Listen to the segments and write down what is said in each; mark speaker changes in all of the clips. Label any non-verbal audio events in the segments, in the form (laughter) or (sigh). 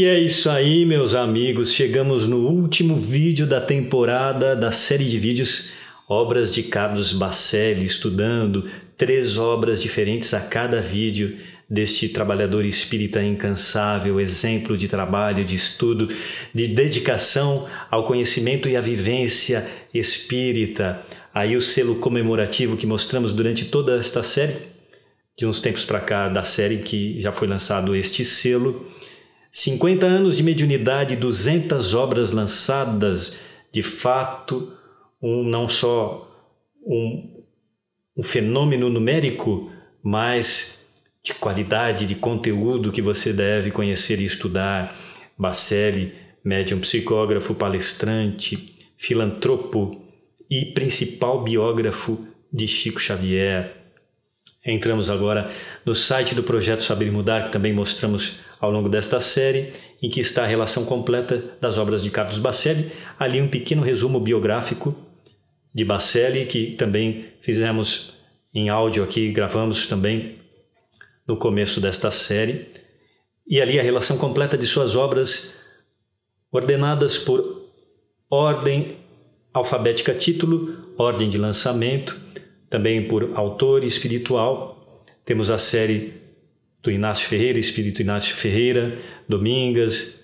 Speaker 1: E é isso aí, meus amigos. Chegamos no último vídeo da temporada da série de vídeos Obras de Carlos Bacelli, estudando três obras diferentes a cada vídeo deste trabalhador espírita incansável, exemplo de trabalho, de estudo, de dedicação ao conhecimento e à vivência espírita. Aí o selo comemorativo que mostramos durante toda esta série, de uns tempos para cá da série que já foi lançado este selo 50 anos de mediunidade, 200 obras lançadas, de fato, um não só um, um fenômeno numérico, mas de qualidade, de conteúdo que você deve conhecer e estudar. Bacelli, médium psicógrafo, palestrante, filantropo e principal biógrafo de Chico Xavier. Entramos agora no site do Projeto Saber Mudar, que também mostramos ao longo desta série, em que está a relação completa das obras de Carlos Bacelli, ali um pequeno resumo biográfico de Bacelli, que também fizemos em áudio aqui, gravamos também no começo desta série, e ali a relação completa de suas obras ordenadas por ordem alfabética título, ordem de lançamento, também por autor espiritual. Temos a série do Inácio Ferreira, Espírito Inácio Ferreira, Domingas,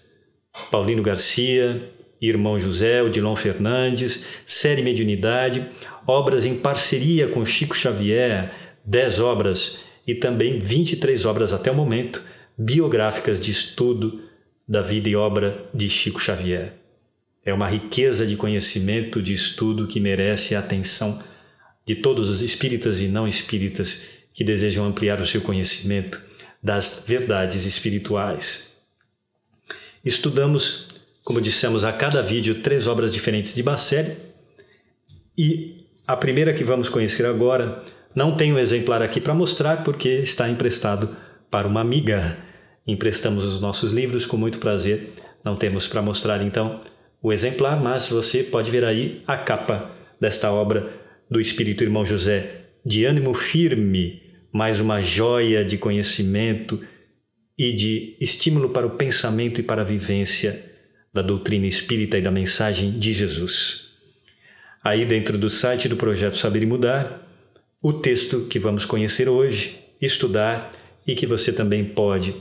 Speaker 1: Paulino Garcia, Irmão José, Odilon Fernandes, Série Mediunidade, obras em parceria com Chico Xavier, 10 obras e também 23 obras até o momento biográficas de estudo da vida e obra de Chico Xavier. É uma riqueza de conhecimento, de estudo que merece a atenção de todos os espíritas e não espíritas que desejam ampliar o seu conhecimento das verdades espirituais. Estudamos, como dissemos, a cada vídeo três obras diferentes de Bacelli e a primeira que vamos conhecer agora não tem um exemplar aqui para mostrar porque está emprestado para uma amiga. Emprestamos os nossos livros com muito prazer. Não temos para mostrar então o exemplar, mas você pode ver aí a capa desta obra do Espírito Irmão José de ânimo firme mais uma joia de conhecimento e de estímulo para o pensamento e para a vivência da doutrina espírita e da mensagem de Jesus. Aí dentro do site do projeto Saber e Mudar, o texto que vamos conhecer hoje, estudar e que você também pode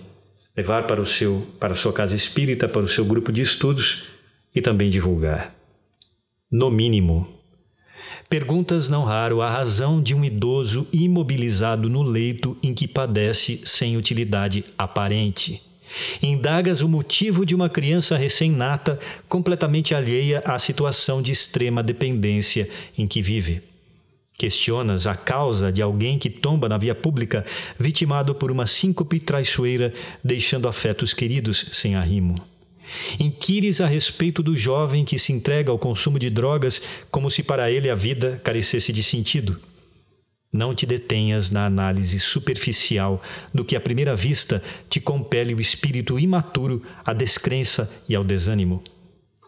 Speaker 1: levar para o seu para a sua casa espírita, para o seu grupo de estudos e também divulgar. No mínimo, Perguntas não raro a razão de um idoso imobilizado no leito em que padece sem utilidade aparente. Indagas o motivo de uma criança recém-nata completamente alheia à situação de extrema dependência em que vive. Questionas a causa de alguém que tomba na via pública, vitimado por uma síncope traiçoeira, deixando afetos queridos sem arrimo. Inquires a respeito do jovem que se entrega ao consumo de drogas como se para ele a vida carecesse de sentido. Não te detenhas na análise superficial do que à primeira vista te compele o espírito imaturo à descrença e ao desânimo.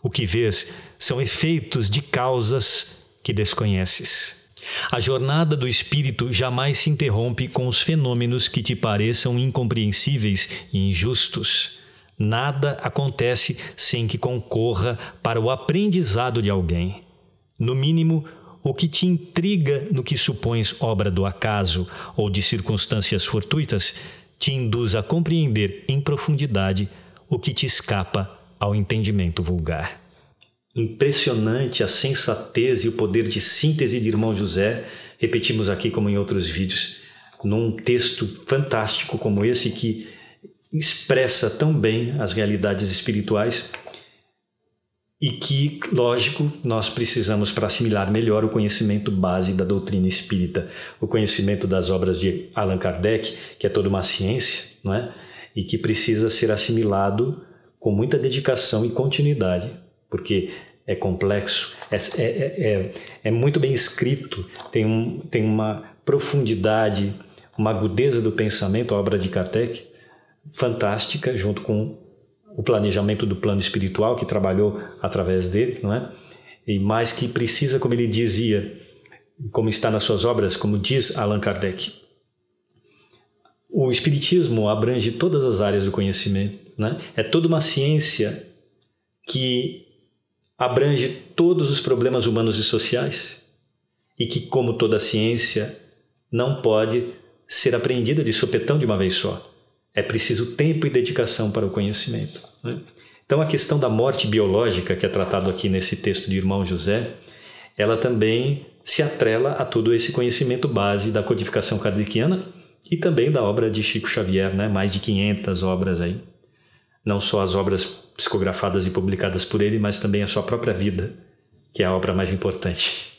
Speaker 1: O que vês são efeitos de causas que desconheces. A jornada do espírito jamais se interrompe com os fenômenos que te pareçam incompreensíveis e injustos. Nada acontece sem que concorra para o aprendizado de alguém. No mínimo, o que te intriga no que supões obra do acaso ou de circunstâncias fortuitas te induz a compreender em profundidade o que te escapa ao entendimento vulgar. Impressionante a sensatez e o poder de síntese de Irmão José, repetimos aqui como em outros vídeos, num texto fantástico como esse que expressa tão bem as realidades espirituais e que, lógico, nós precisamos para assimilar melhor o conhecimento base da doutrina espírita, o conhecimento das obras de Allan Kardec, que é toda uma ciência, não é? E que precisa ser assimilado com muita dedicação e continuidade, porque é complexo, é, é, é, é muito bem escrito, tem, um, tem uma profundidade, uma agudeza do pensamento, a obra de Kardec, fantástica, junto com o planejamento do plano espiritual que trabalhou através dele, não é? E mais que precisa, como ele dizia, como está nas suas obras, como diz Allan Kardec. O espiritismo abrange todas as áreas do conhecimento, né? É toda uma ciência que abrange todos os problemas humanos e sociais e que, como toda ciência, não pode ser aprendida de sopetão de uma vez só. É preciso tempo e dedicação para o conhecimento. Né? Então, a questão da morte biológica, que é tratado aqui nesse texto de Irmão José, ela também se atrela a todo esse conhecimento base da codificação kardeciana e também da obra de Chico Xavier, né? mais de 500 obras aí. Não só as obras psicografadas e publicadas por ele, mas também a sua própria vida, que é a obra mais importante.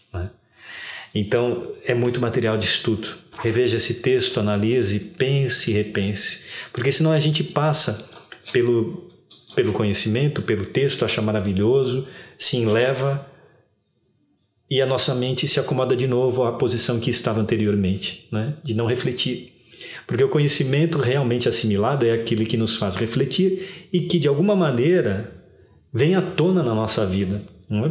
Speaker 1: Então, é muito material de estudo. Reveja esse texto, analise, pense e repense. Porque senão a gente passa pelo, pelo conhecimento, pelo texto, acha maravilhoso, se enleva e a nossa mente se acomoda de novo à posição que estava anteriormente, né? de não refletir. Porque o conhecimento realmente assimilado é aquele que nos faz refletir e que, de alguma maneira, vem à tona na nossa vida, é?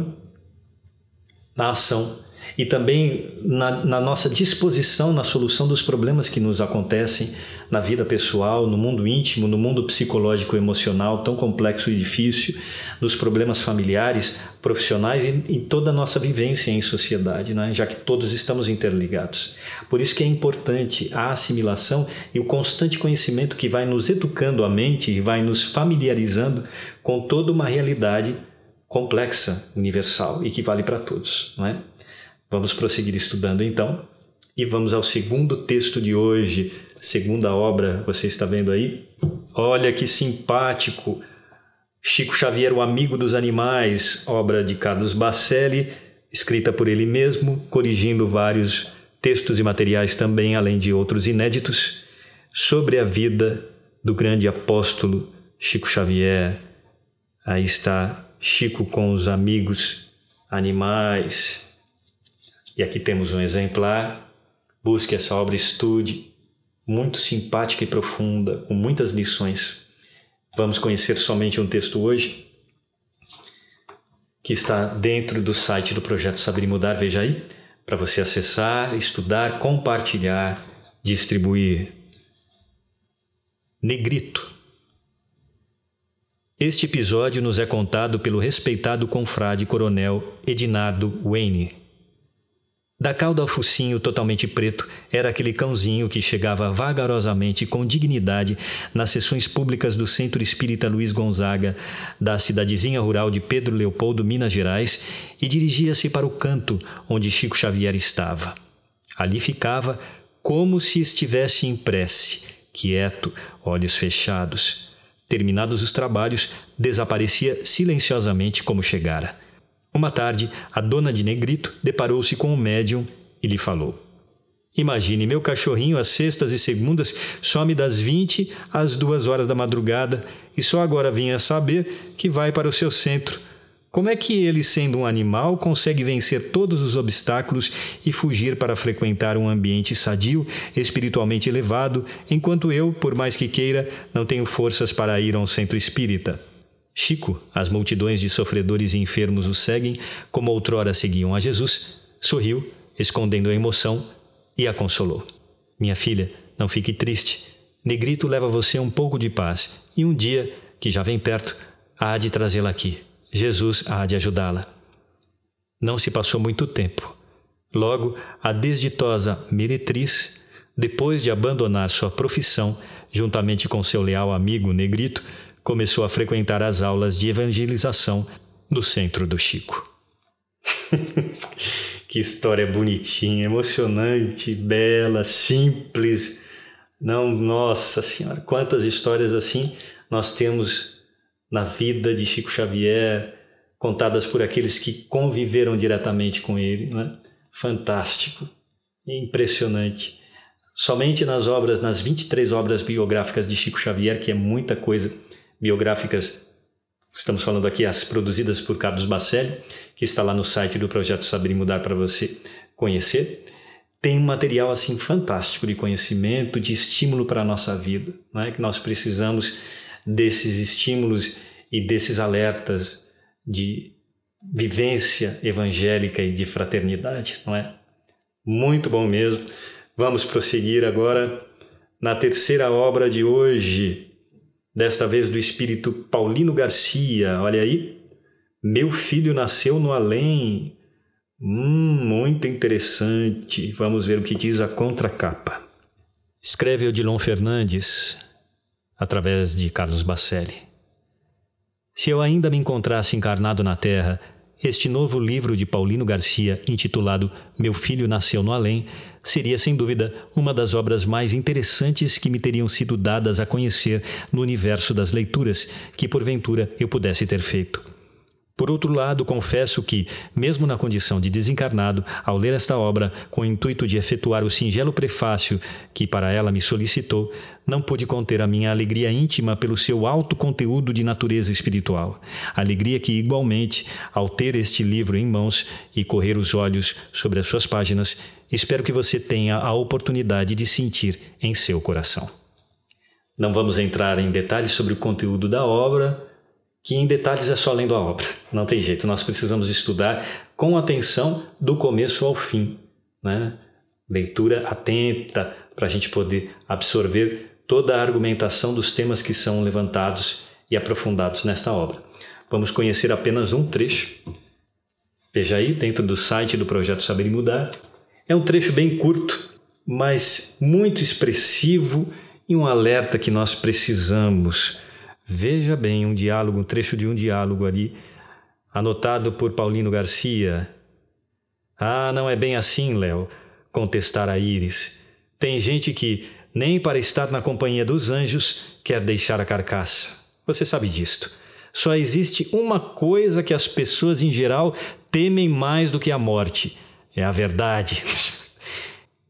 Speaker 1: na ação e também na, na, nossa disposição na solução dos problemas que nos acontecem na vida pessoal, no mundo íntimo, no mundo psicológico e emocional tão complexo e difícil, nos problemas familiares, profissionais e em toda a nossa vivência em sociedade, né? já que todos estamos interligados. Por isso que é importante a assimilação e o constante conhecimento que vai nos educando a mente e vai nos familiarizando com toda uma realidade complexa, universal e que vale para todos, não é? Vamos prosseguir estudando então e vamos ao segundo texto de hoje, segunda obra, você está vendo aí? Olha que simpático! Chico Xavier, o Amigo dos Animais, obra de Carlos Bacelli, escrita por ele mesmo, corrigindo vários textos e materiais também, além de outros inéditos, sobre a vida do grande apóstolo Chico Xavier. Aí está Chico com os amigos animais. E aqui temos um exemplar. Busque essa obra, estude, muito simpática e profunda, com muitas lições. Vamos conhecer somente um texto hoje, que está dentro do site do Projeto Saber e Mudar, veja aí, para você acessar, estudar, compartilhar, distribuir. Negrito. Este episódio nos é contado pelo respeitado confrade coronel Edinardo Wayne da cauda ao focinho totalmente preto, era aquele cãozinho que chegava vagarosamente com dignidade nas sessões públicas do Centro Espírita Luiz Gonzaga, da cidadezinha rural de Pedro Leopoldo, Minas Gerais, e dirigia-se para o canto onde Chico Xavier estava. Ali ficava como se estivesse em prece, quieto, olhos fechados. Terminados os trabalhos, desaparecia silenciosamente como chegara. Uma tarde, a dona de Negrito deparou-se com o médium e lhe falou: Imagine, meu cachorrinho às sextas e segundas some das 20 às 2 horas da madrugada e só agora vinha saber que vai para o seu centro. Como é que ele, sendo um animal, consegue vencer todos os obstáculos e fugir para frequentar um ambiente sadio, espiritualmente elevado, enquanto eu, por mais que queira, não tenho forças para ir a um centro espírita? Chico, as multidões de sofredores e enfermos o seguem, como outrora seguiam a Jesus, sorriu, escondendo a emoção, e a consolou. Minha filha, não fique triste. Negrito leva você um pouco de paz, e um dia, que já vem perto, há de trazê-la aqui. Jesus há de ajudá-la. Não se passou muito tempo. Logo, a desditosa meretriz, depois de abandonar sua profissão, juntamente com seu leal amigo Negrito, começou a frequentar as aulas de evangelização no centro do Chico. (laughs) que história bonitinha, emocionante, bela, simples. Não, nossa senhora, quantas histórias assim nós temos na vida de Chico Xavier, contadas por aqueles que conviveram diretamente com ele, não é? Fantástico, impressionante. Somente nas obras, nas 23 obras biográficas de Chico Xavier, que é muita coisa, biográficas, estamos falando aqui as produzidas por Carlos Bacelli, que está lá no site do Projeto Saber e Mudar para você conhecer. Tem um material assim fantástico de conhecimento, de estímulo para a nossa vida, não é? que nós precisamos desses estímulos e desses alertas de vivência evangélica e de fraternidade, não é? Muito bom mesmo. Vamos prosseguir agora na terceira obra de hoje, desta vez do espírito Paulino Garcia. Olha aí. Meu filho nasceu no além. Hum, muito interessante. Vamos ver o que diz a contracapa. Escreve Odilon Fernandes através de Carlos Bacelli. Se eu ainda me encontrasse encarnado na Terra, este novo livro de Paulino Garcia, intitulado Meu Filho Nasceu no Além, seria sem dúvida uma das obras mais interessantes que me teriam sido dadas a conhecer no universo das leituras que porventura eu pudesse ter feito. Por outro lado, confesso que, mesmo na condição de desencarnado, ao ler esta obra, com o intuito de efetuar o singelo prefácio que para ela me solicitou, não pude conter a minha alegria íntima pelo seu alto conteúdo de natureza espiritual. Alegria que, igualmente, ao ter este livro em mãos e correr os olhos sobre as suas páginas, espero que você tenha a oportunidade de sentir em seu coração. Não vamos entrar em detalhes sobre o conteúdo da obra, que em detalhes é só lendo a obra. Não tem jeito, nós precisamos estudar com atenção do começo ao fim. Né? Leitura atenta para a gente poder absorver toda a argumentação dos temas que são levantados e aprofundados nesta obra. Vamos conhecer apenas um trecho. Veja aí, dentro do site do Projeto Saber e Mudar. É um trecho bem curto, mas muito expressivo e um alerta que nós precisamos Veja bem um diálogo, um trecho de um diálogo ali, anotado por Paulino Garcia. Ah, não é bem assim, Léo, contestara Iris Tem gente que, nem para estar na companhia dos anjos, quer deixar a carcaça. Você sabe disto. Só existe uma coisa que as pessoas em geral temem mais do que a morte: é a verdade.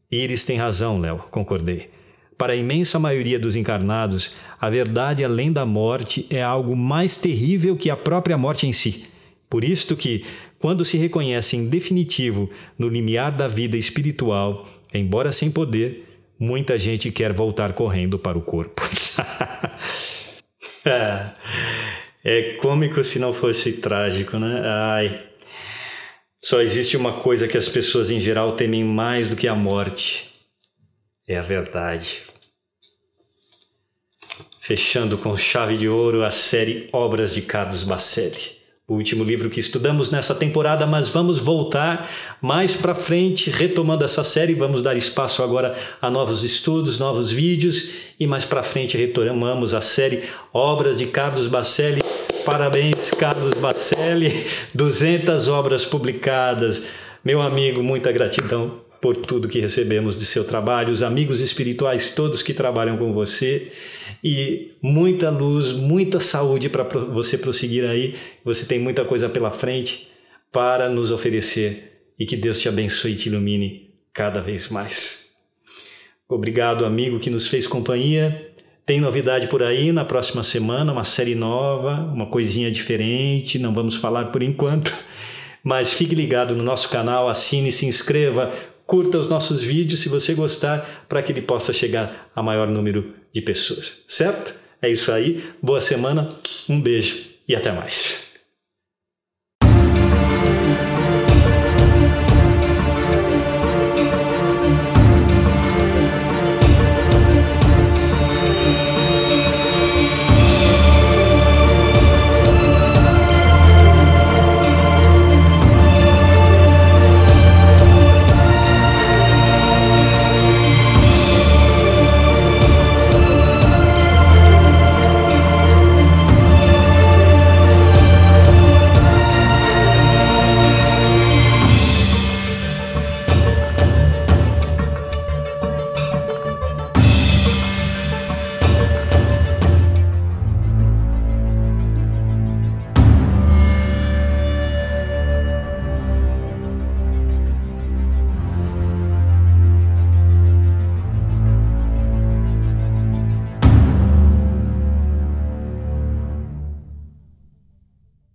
Speaker 1: Iris (laughs) tem razão, Léo, concordei. Para a imensa maioria dos encarnados, a verdade além da morte é algo mais terrível que a própria morte em si. Por isto que, quando se reconhece em definitivo no limiar da vida espiritual, embora sem poder, muita gente quer voltar correndo para o corpo. (laughs) É, é cômico se não fosse trágico, né? Ai. Só existe uma coisa que as pessoas em geral temem mais do que a morte: é a verdade fechando com chave de ouro a série Obras de Carlos Bacelli. O último livro que estudamos nessa temporada, mas vamos voltar mais para frente, retomando essa série. Vamos dar espaço agora a novos estudos, novos vídeos e mais para frente retomamos a série Obras de Carlos Bacelli. Parabéns, Carlos Bacelli, 200 (laughs) obras publicadas. Meu amigo, muita gratidão por tudo que recebemos de seu trabalho, os amigos espirituais todos que trabalham com você e muita luz, muita saúde para você prosseguir aí. Você tem muita coisa pela frente para nos oferecer e que Deus te abençoe e te ilumine cada vez mais. Obrigado, amigo que nos fez companhia. Tem novidade por aí na próxima semana, uma série nova, uma coisinha diferente, não vamos falar por enquanto. (laughs) Mas fique ligado no nosso canal, assine, se inscreva, curta os nossos vídeos se você gostar, para que ele possa chegar a maior número de pessoas, certo? É isso aí, boa semana, um beijo e até mais.